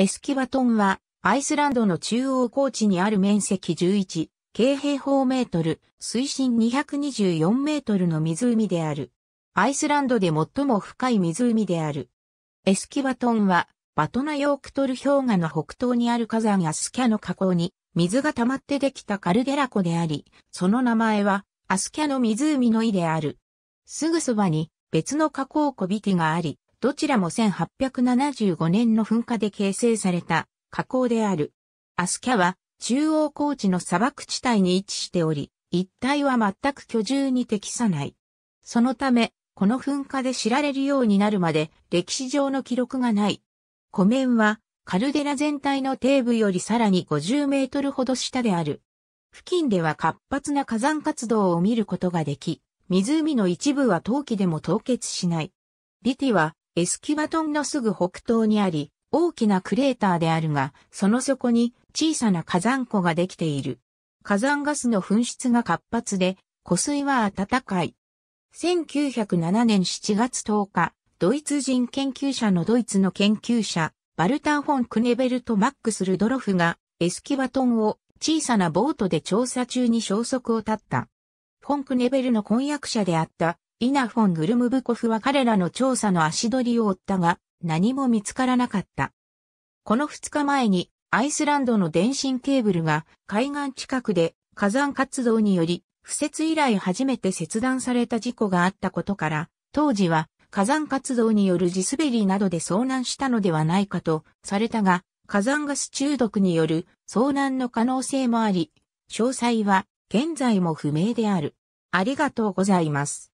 エスキバトンは、アイスランドの中央高地にある面積11、軽平方メートル、水深224メートルの湖である。アイスランドで最も深い湖である。エスキバトンは、バトナヨークトル氷河の北東にある火山アスキャの河口に、水が溜まってできたカルデラ湖であり、その名前は、アスキャの湖の意である。すぐそばに、別の河口湖ビティがあり、どちらも1875年の噴火で形成された火口である。アスキャは中央高地の砂漠地帯に位置しており、一帯は全く居住に適さない。そのため、この噴火で知られるようになるまで歴史上の記録がない。湖面はカルデラ全体の底部よりさらに50メートルほど下である。付近では活発な火山活動を見ることができ、湖の一部は陶器でも凍結しない。リティはエスキバトンのすぐ北東にあり、大きなクレーターであるが、その底に小さな火山湖ができている。火山ガスの噴出が活発で、湖水は暖かい。1907年7月10日、ドイツ人研究者のドイツの研究者、バルター・フォン・クネベルとマックス・ルドロフが、エスキバトンを小さなボートで調査中に消息を絶った。フォン・クネベルの婚約者であったイナフォン・グルムブコフは彼らの調査の足取りを追ったが、何も見つからなかった。この2日前に、アイスランドの電信ケーブルが海岸近くで火山活動により、不設以来初めて切断された事故があったことから、当時は火山活動による地滑りなどで遭難したのではないかとされたが、火山ガス中毒による遭難の可能性もあり、詳細は現在も不明である。ありがとうございます。